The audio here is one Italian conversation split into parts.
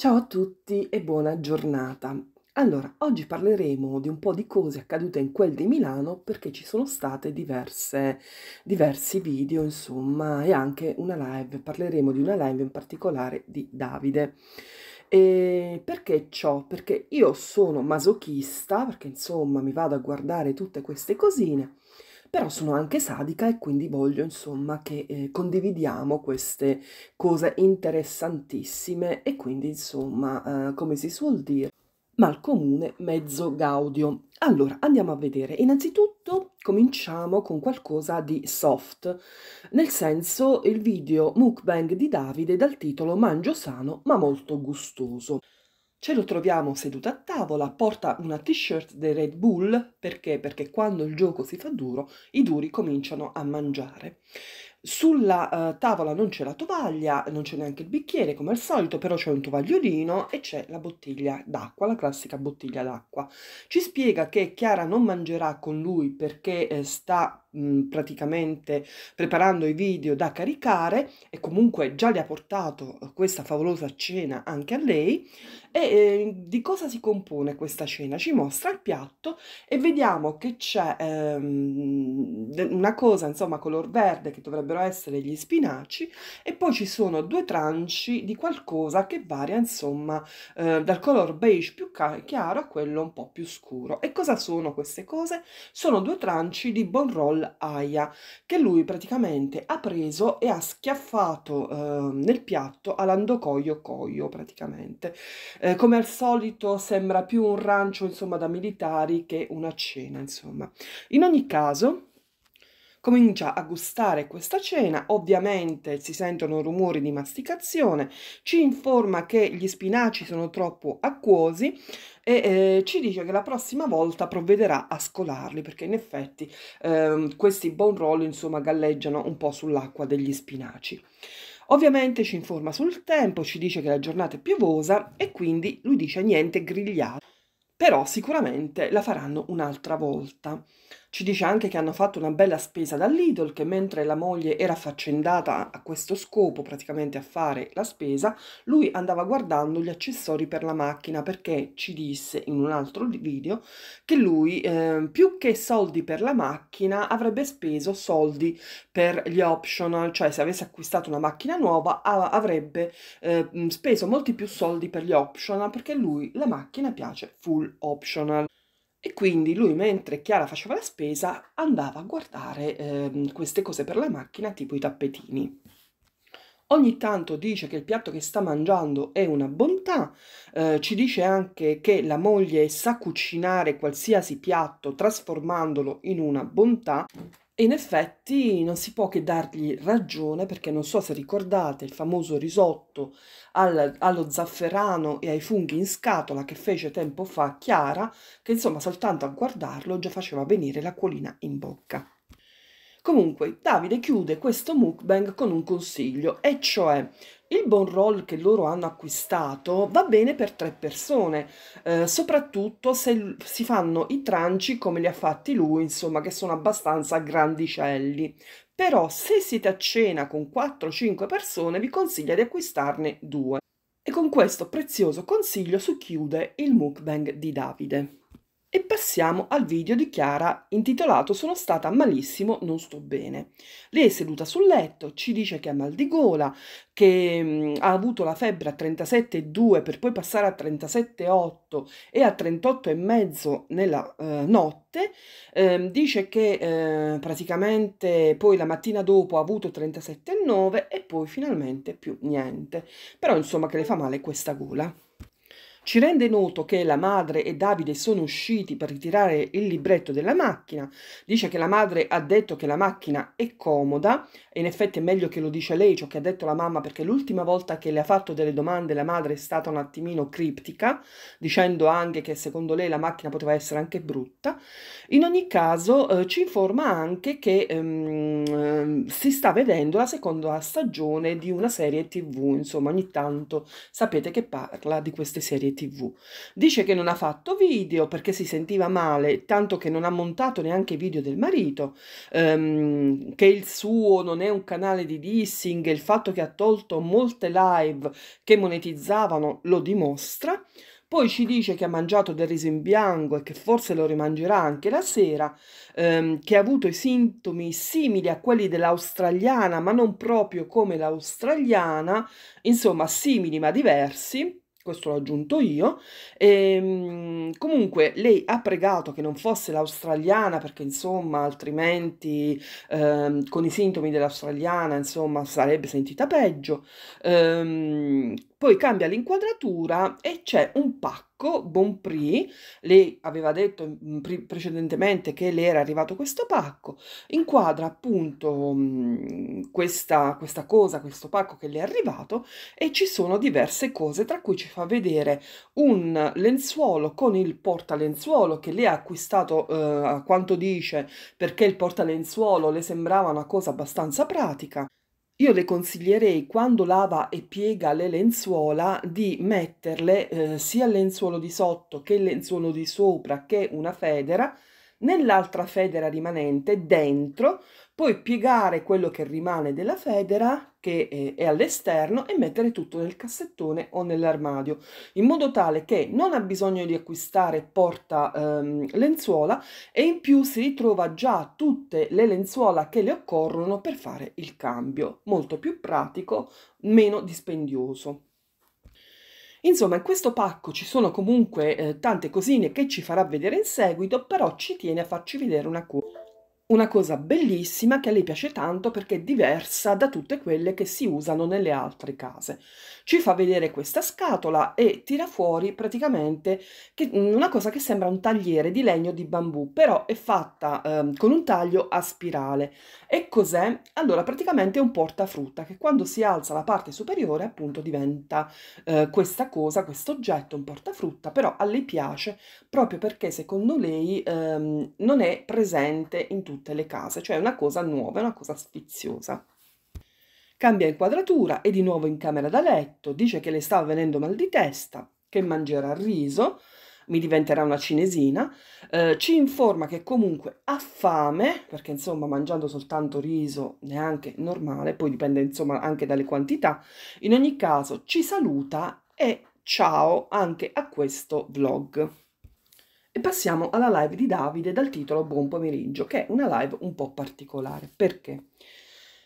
Ciao a tutti e buona giornata. Allora, oggi parleremo di un po' di cose accadute in quel di Milano perché ci sono state diverse, diversi video, insomma, e anche una live. Parleremo di una live in particolare di Davide. E perché ciò? Perché io sono masochista, perché insomma mi vado a guardare tutte queste cosine però sono anche sadica e quindi voglio insomma che eh, condividiamo queste cose interessantissime e quindi insomma eh, come si suol dire mal comune mezzo gaudio. Allora, andiamo a vedere. Innanzitutto cominciamo con qualcosa di soft, nel senso il video mukbang di Davide dal titolo Mangio sano ma molto gustoso. Ce lo troviamo seduto a tavola, porta una t-shirt dei Red Bull, perché? Perché quando il gioco si fa duro, i duri cominciano a mangiare. Sulla uh, tavola non c'è la tovaglia, non c'è neanche il bicchiere come al solito, però c'è un tovagliolino e c'è la bottiglia d'acqua, la classica bottiglia d'acqua. Ci spiega che Chiara non mangerà con lui perché eh, sta mh, mhmm, praticamente preparando i video da caricare e comunque già le ha portato eh, questa favolosa cena anche a lei. E eh, di cosa si compone questa cena? Ci mostra il piatto e vediamo che c'è ehm, una cosa insomma color verde che dovrebbero essere gli spinaci e poi ci sono due tranci di qualcosa che varia insomma eh, dal color beige più chiaro a quello un po' più scuro. E cosa sono queste cose? Sono due tranci di bon roll al Aya, che lui praticamente ha preso e ha schiaffato eh, nel piatto Alando Coio Coio praticamente. Eh, come al solito sembra più un rancio insomma da militari che una cena insomma. In ogni caso comincia a gustare questa cena, ovviamente si sentono rumori di masticazione, ci informa che gli spinaci sono troppo acquosi e eh, ci dice che la prossima volta provvederà a scolarli perché in effetti eh, questi bon roll insomma galleggiano un po' sull'acqua degli spinaci. Ovviamente ci informa sul tempo, ci dice che la giornata è piovosa e quindi lui dice niente grigliato, però sicuramente la faranno un'altra volta. Ci dice anche che hanno fatto una bella spesa dall'Idol, che mentre la moglie era affaccendata a questo scopo, praticamente a fare la spesa, lui andava guardando gli accessori per la macchina perché ci disse in un altro video che lui eh, più che soldi per la macchina avrebbe speso soldi per gli optional, cioè se avesse acquistato una macchina nuova avrebbe eh, speso molti più soldi per gli optional perché lui la macchina piace full optional. E quindi lui, mentre Chiara faceva la spesa, andava a guardare eh, queste cose per la macchina, tipo i tappetini. Ogni tanto dice che il piatto che sta mangiando è una bontà, eh, ci dice anche che la moglie sa cucinare qualsiasi piatto trasformandolo in una bontà e in effetti non si può che dargli ragione perché non so se ricordate il famoso risotto al, allo zafferano e ai funghi in scatola che fece tempo fa Chiara, che insomma soltanto a guardarlo già faceva venire l'acquolina in bocca. Comunque, Davide chiude questo mukbang con un consiglio, e cioè il bon roll che loro hanno acquistato va bene per tre persone, eh, soprattutto se si fanno i tranci come li ha fatti lui, insomma, che sono abbastanza grandicelli. Però se siete a cena con 4-5 persone vi consiglia di acquistarne due. E con questo prezioso consiglio si chiude il mukbang di Davide. E passiamo al video di Chiara intitolato Sono stata malissimo, non sto bene. Lei è seduta sul letto, ci dice che ha mal di gola, che mh, ha avuto la febbre a 37,2 per poi passare a 37,8 e a 38,5 nella eh, notte. Eh, dice che eh, praticamente poi la mattina dopo ha avuto 37,9 e poi finalmente più niente. Però insomma che le fa male questa gola. Ci rende noto che la madre e Davide sono usciti per ritirare il libretto della macchina, dice che la madre ha detto che la macchina è comoda, e in effetti è meglio che lo dice lei ciò che ha detto la mamma perché l'ultima volta che le ha fatto delle domande la madre è stata un attimino criptica, dicendo anche che secondo lei la macchina poteva essere anche brutta. In ogni caso eh, ci informa anche che ehm, ehm si sta vedendo la seconda stagione di una serie tv, insomma ogni tanto sapete che parla di queste serie serie tv. Dice che non ha fatto video perché si sentiva male, tanto che non ha montato neanche video del marito, ehm, che il suo non è un canale di dissing e il fatto che ha tolto molte live che monetizzavano lo dimostra. Poi ci dice che ha mangiato del riso in bianco e che forse lo rimangerà anche la sera, ehm, che ha avuto i sintomi simili a quelli dell'australiana, ma non proprio come l'australiana, insomma simili ma diversi questo l'ho aggiunto io. E, ehm, comunque lei ha pregato che non fosse l'australiana perché insomma altrimenti ehm, con i sintomi dell'australiana insomma sarebbe sentita peggio. Ehm, poi cambia l'inquadratura e c'è un pacco Bonprix, lei aveva detto mm, precedentemente che le era arrivato questo pacco, inquadra appunto mm, questa, questa cosa, questo pacco che le è arrivato e ci sono diverse cose, tra cui ci fa vedere un lenzuolo con il portalenzuolo che lei ha acquistato eh, a quanto dice perché il portalenzuolo le sembrava una cosa abbastanza pratica. Io le consiglierei quando lava e piega le lenzuola di metterle eh, sia il lenzuolo di sotto che il lenzuolo di sopra che una federa nell'altra federa rimanente dentro, poi piegare quello che rimane della federa che è all'esterno e mettere tutto nel cassettone o nell'armadio in modo tale che non ha bisogno di acquistare porta ehm, lenzuola e in più si ritrova già tutte le lenzuola che le occorrono per fare il cambio molto più pratico meno dispendioso Insomma, in questo pacco ci sono comunque eh, tante cosine che ci farà vedere in seguito, però ci tiene a farci vedere una cosa. Una cosa bellissima che a lei piace tanto perché è diversa da tutte quelle che si usano nelle altre case. Ci fa vedere questa scatola e tira fuori praticamente che, mm, una cosa che sembra un tagliere di legno di bambù, però è fatta eh, con un taglio a spirale. E cos'è? Allora praticamente è un portafrutta che quando si alza la parte superiore appunto diventa eh, questa cosa, questo oggetto, un portafrutta, però a lei piace proprio perché secondo lei ehm, non è presente in tutto tutte le case, cioè una cosa nuova, una cosa sfiziosa. Cambia inquadratura è di nuovo in camera da letto, dice che le sta avvenendo mal di testa, che mangerà riso, mi diventerà una cinesina, eh, ci informa che comunque ha fame, perché insomma mangiando soltanto riso neanche normale, poi dipende insomma anche dalle quantità, in ogni caso ci saluta e ciao anche a questo vlog passiamo alla live di Davide dal titolo Buon pomeriggio, che è una live un po' particolare. Perché?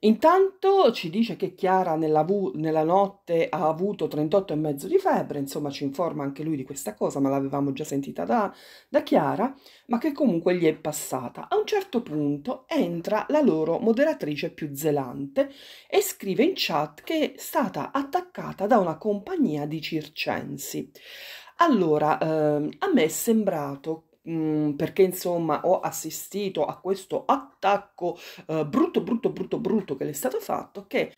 Intanto ci dice che Chiara nella, nella notte ha avuto 38,5 di febbre, insomma ci informa anche lui di questa cosa, ma l'avevamo già sentita da, da Chiara, ma che comunque gli è passata. A un certo punto entra la loro moderatrice più zelante e scrive in chat che è stata attaccata da una compagnia di circensi. Allora, ehm, a me è sembrato, mhmm, perché insomma ho assistito a questo attacco, ehm, brutto, brutto, brutto, brutto che le è stato fatto, che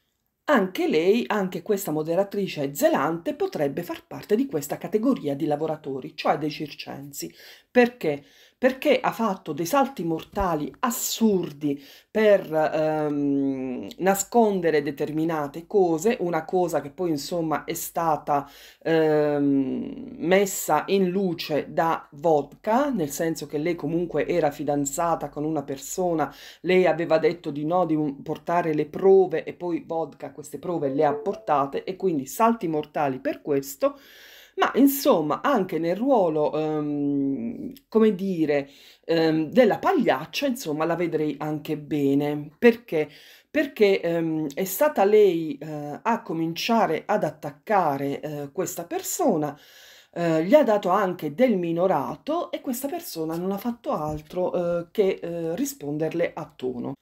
anche lei, anche questa moderatrice zelante, potrebbe far parte di questa categoria di lavoratori, cioè dei circensi. Perché? perché ha fatto dei salti mortali assurdi per ehm, nascondere determinate cose, una cosa che poi insomma è stata ehm, messa in luce da Vodka, nel senso che lei comunque era fidanzata con una persona, lei aveva detto di no di portare le prove e poi Vodka queste prove le ha portate e quindi salti mortali per questo ma insomma anche nel ruolo, um, come dire, um, della pagliaccia, insomma la vedrei anche bene. Perché? Perché um, è stata lei uh, a cominciare ad attaccare uh, questa persona. Uh, gli ha dato anche del minorato e questa persona non ha fatto altro che risponderle a tono.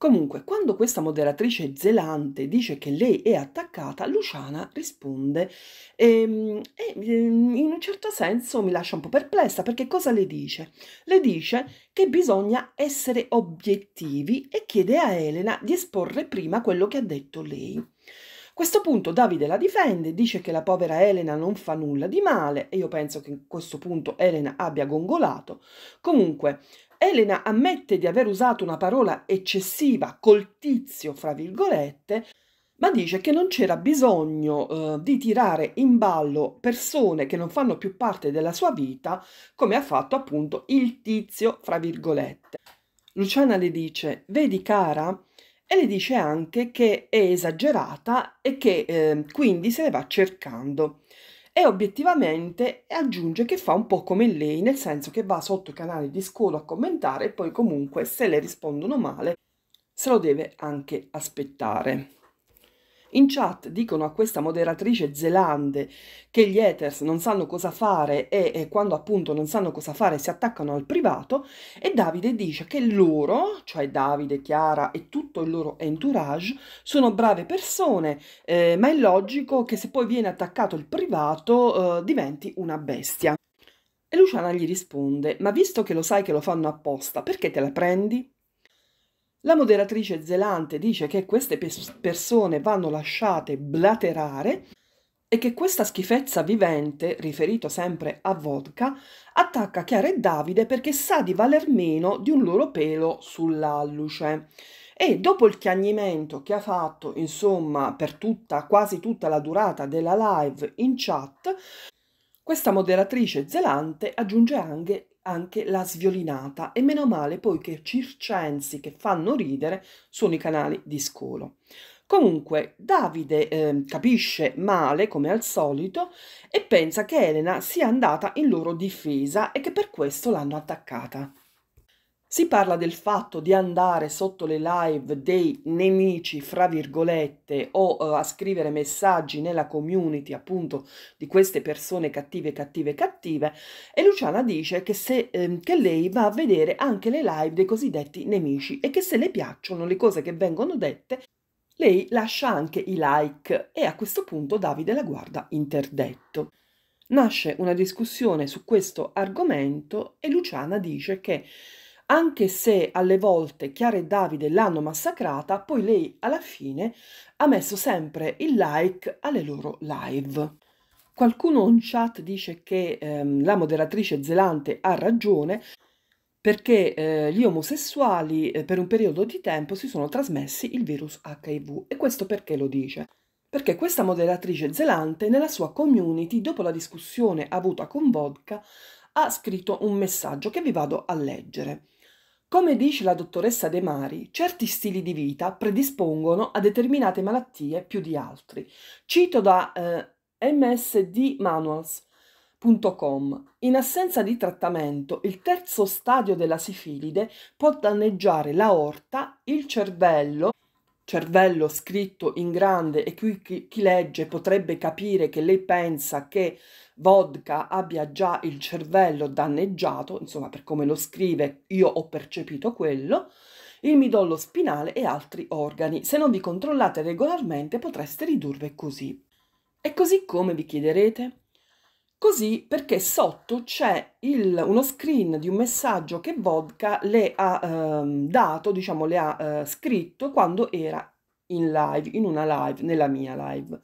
Comunque, quando questa moderatrice zelante dice che lei è attaccata, Luciana risponde ehm, e, e, ehm, in un certo senso mi lascia un po' perplessa perché cosa le dice? Le dice che bisogna essere obiettivi e chiede a Elena di esporre prima quello che ha detto lei. A questo punto Davide la difende, dice che la povera Elena non fa nulla di male e io penso che in questo punto Elena abbia gongolato. Comunque, Elena ammette di aver usato una parola eccessiva, coltizio, fra virgolette, ma dice che non c'era bisogno eh, di tirare in ballo persone che non fanno più parte della sua vita, come ha fatto appunto il tizio, fra virgolette. Luciana le dice, vedi cara, e le dice anche che è esagerata e che eh, quindi se ne va cercando e obiettivamente aggiunge che fa un po' come lei, nel senso che va sotto i canali di scuola a commentare e poi comunque se le rispondono male se lo deve anche aspettare. In chat dicono a questa moderatrice Zelande che gli haters non sanno cosa fare e, e, quando appunto non sanno cosa fare si attaccano al privato e Davide dice che loro, cioè Davide, Chiara e tutto il loro entourage, sono brave persone, eh, ma è logico che se poi viene attaccato il privato eh, diventi una bestia. E Luciana gli risponde, ma visto che lo sai che lo fanno apposta, perché te la prendi? La moderatrice zelante dice che queste persone vanno lasciate blaterare e che questa schifezza vivente, riferito sempre a vodka, attacca Chiara e Davide perché sa di valer meno di un loro pelo sull'alluce. E dopo il chiagnimento che ha fatto, insomma, per tutta, quasi tutta la durata della live in chat, questa moderatrice zelante aggiunge anche anche la sviolinata e meno male poiché circensi che fanno ridere sono i canali di scolo. Comunque Davide eh, capisce male come al solito e pensa che Elena sia andata in loro difesa e che per questo l'hanno attaccata. Si parla del fatto di andare sotto le live dei nemici, fra virgolette, o uh, a scrivere messaggi nella community appunto di queste persone cattive, cattive, cattive. E Luciana dice che, se, ehm, che lei va a vedere anche le live dei cosiddetti nemici e che se le piacciono le cose che vengono dette, lei lascia anche i like. E a questo punto Davide la guarda interdetto. Nasce una discussione su questo argomento e Luciana dice che anche se alle volte Chiara e Davide l'hanno massacrata, poi lei alla fine ha messo sempre il like alle loro live. Qualcuno in chat dice che ehm, la moderatrice zelante ha ragione perché eh, gli omosessuali eh, per un periodo di tempo si sono trasmessi il virus HIV e questo perché lo dice? Perché questa moderatrice zelante nella sua community, dopo la discussione avuta con Vodka, ha scritto un messaggio che vi vado a leggere. Come dice la dottoressa De Mari, certi stili di vita predispongono a determinate malattie più di altri. Cito da eh, msdmanuals.com. In assenza di trattamento, il terzo stadio della sifilide può danneggiare l'aorta, il cervello cervello scritto in grande e qui chi, chi, legge potrebbe capire che lei pensa che vodka abbia già il cervello danneggiato, insomma per come lo scrive io ho percepito quello, il midollo spinale e altri organi. Se non vi controllate regolarmente potreste ridurre così. E così come vi chiederete? Così perché sotto c'è il, uno screen di un messaggio che Vodka le ha ehm, dato, diciamo le ha eh, scritto quando era in live, in una live, nella mia live.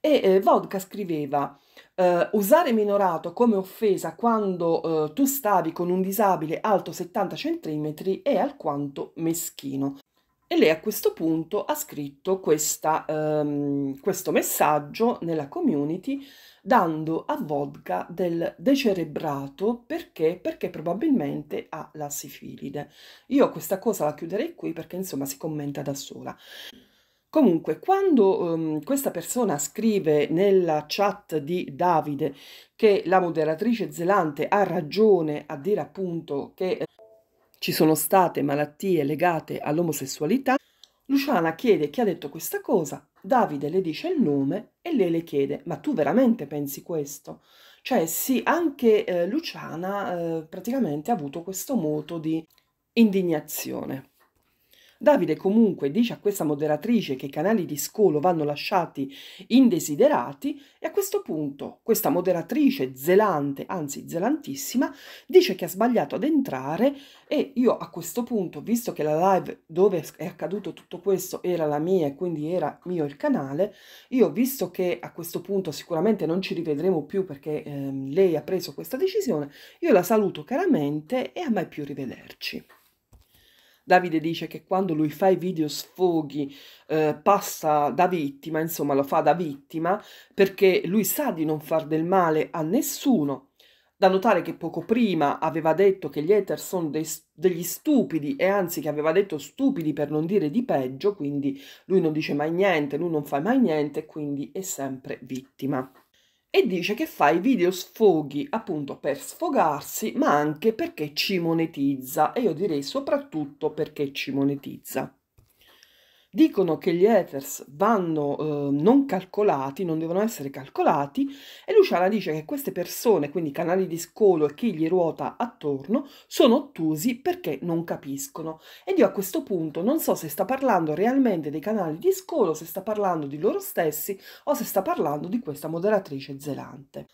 E eh, Vodka scriveva eh, usare minorato come offesa quando eh, tu stavi con un disabile alto 70 cm è alquanto meschino. E lei a questo punto ha scritto questa, um, questo messaggio nella community dando a vodka del decerebrato perché? perché probabilmente ha la sifilide. Io questa cosa la chiuderei qui perché insomma si commenta da sola. Comunque, quando um, questa persona scrive nella chat di Davide che la moderatrice zelante ha ragione a dire appunto che ci sono state malattie legate all'omosessualità, Luciana chiede chi ha detto questa cosa, Davide le dice il nome e lei le chiede ma tu veramente pensi questo? Cioè sì, anche eh, Luciana eh, praticamente ha avuto questo moto di indignazione. Davide comunque dice a questa moderatrice che i canali di scolo vanno lasciati indesiderati e a questo punto questa moderatrice zelante, anzi zelantissima, dice che ha sbagliato ad entrare e io a questo punto, visto che la live dove è accaduto tutto questo era la mia e quindi era mio il canale, io visto che a questo punto sicuramente non ci rivedremo più perché ehm, lei ha preso questa decisione, io la saluto caramente e a mai più rivederci. Davide dice che quando lui fa i video sfoghi eh, passa da vittima, insomma lo fa da vittima, perché lui sa di non far del male a nessuno. Da notare che poco prima aveva detto che gli Ether sono dei, degli stupidi e anzi che aveva detto stupidi per non dire di peggio, quindi lui non dice mai niente, lui non fa mai niente, quindi è sempre vittima e dice che fa i video sfoghi appunto per sfogarsi, ma anche perché ci monetizza e io direi soprattutto perché ci monetizza dicono che gli ethers vanno eh, non calcolati, non devono essere calcolati e Luciana dice che queste persone, quindi i canali di scolo e chi gli ruota attorno, sono ottusi perché non capiscono. Ed io a questo punto non so se sta parlando realmente dei canali di scolo, se sta parlando di loro stessi o se sta parlando di questa moderatrice zelante.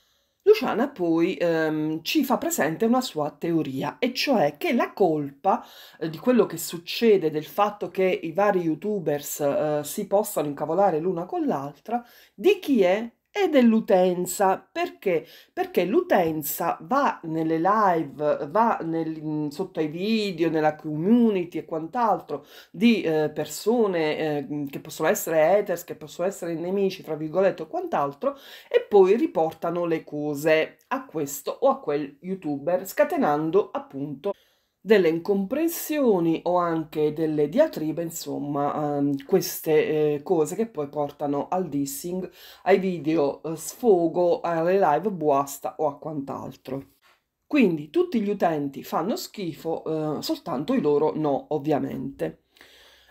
Luciana poi ehm, ci fa presente una sua teoria, e cioè che la colpa eh, di quello che succede, del fatto che i vari youtubers eh, si possano incavolare l'una con l'altra, di chi è? e dell'utenza. Perché? Perché l'utenza va nelle live, va nel, mm, sotto ai video, nella community e quant'altro di eh, persone eh, mm, che possono essere haters, che possono essere nemici, tra virgolette, o quant'altro, e poi riportano le cose a questo o a quel youtuber, scatenando appunto delle incomprensioni o anche delle diatribe, insomma, um, queste eh, cose che poi portano al dissing, ai video eh, sfogo, alle live buasta o a quant'altro. Quindi tutti gli utenti fanno schifo, eh, soltanto i loro no, ovviamente.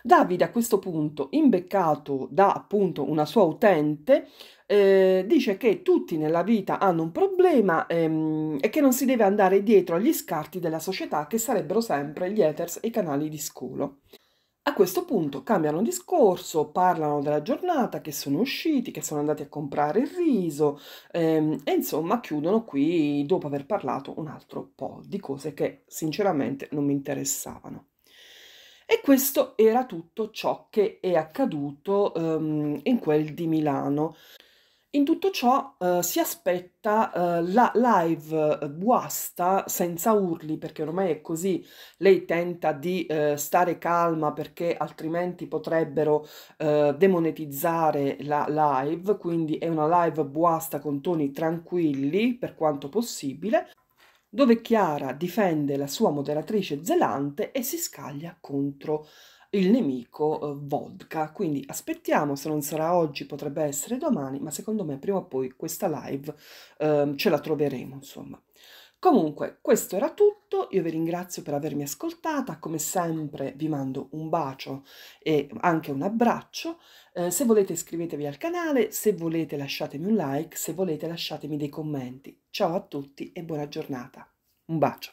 Davide a questo punto, imbeccato da appunto una sua utente, eh, dice che tutti nella vita hanno un problema ehm, e che non si deve andare dietro agli scarti della società che sarebbero sempre gli haters e i canali di scolo. A questo punto cambiano discorso, parlano della giornata, che sono usciti, che sono andati a comprare il riso ehm, e insomma chiudono qui dopo aver parlato un altro po' di cose che sinceramente non mi interessavano. E questo era tutto ciò che è accaduto um, in quel di Milano. In tutto ciò uh, si aspetta uh, la live uh, guasta senza urli, perché ormai è così, lei tenta di eh, stare calma perché altrimenti potrebbero demonetizzare la live, quindi è una live guasta con toni tranquilli per quanto possibile dove Chiara difende la sua moderatrice zelante e si scaglia contro il nemico eh, Vodka. Quindi aspettiamo, se non sarà oggi potrebbe essere domani, ma secondo me prima o poi questa live eh, ce la troveremo, insomma. Comunque, questo era tutto, io vi ringrazio per avermi ascoltata, come sempre vi mando un bacio e anche un abbraccio, eh, se volete iscrivetevi al canale, se volete lasciatemi un like, se volete lasciatemi dei commenti. Ciao a tutti e buona giornata. Un bacio.